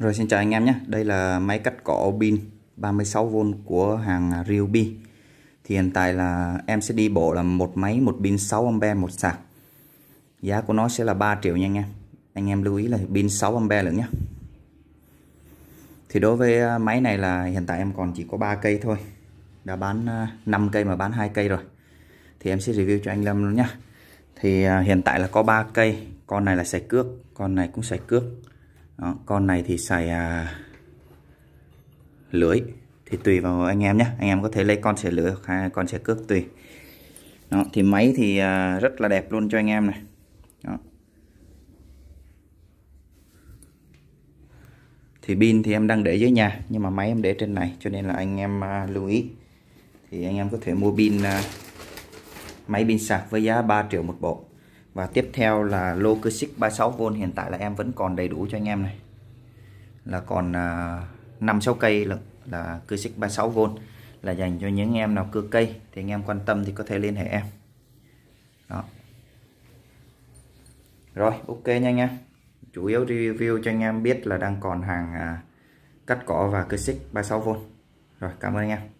Rồi xin chào anh em nhé, đây là máy cắt cỏ pin 36V của hàng Ryobi Thì hiện tại là em sẽ đi bộ là một máy một pin 6A một sạc Giá của nó sẽ là 3 triệu nha anh em Anh em lưu ý là pin 6A nữa nhé Thì đối với à, máy này là hiện tại em còn chỉ có 3 cây thôi Đã bán 5 à, cây mà bán 2 cây rồi Thì em sẽ review cho anh Lâm luôn nhé Thì à, hiện tại là có 3 cây Con này là sạch cước, con này cũng sạch cước đó, con này thì xài à, lưới thì tùy vào anh em nhé anh em có thể lấy con xẻ lưới hay con xẻ cước tùy Đó, thì máy thì à, rất là đẹp luôn cho anh em này Đó. thì pin thì em đang để dưới nhà nhưng mà máy em để trên này cho nên là anh em à, lưu ý thì anh em có thể mua pin à, máy pin sạc với giá 3 triệu một bộ và tiếp theo là lô cơ xích 36V hiện tại là em vẫn còn đầy đủ cho anh em này là còn à, 5 6 cây là, là cơ xích 36V là dành cho những em nào cưa cây thì anh em quan tâm thì có thể liên hệ em đó rồi ok nha anh em chủ yếu review cho anh em biết là đang còn hàng à, cắt cỏ và cơ xích 36V rồi cảm ơn anh em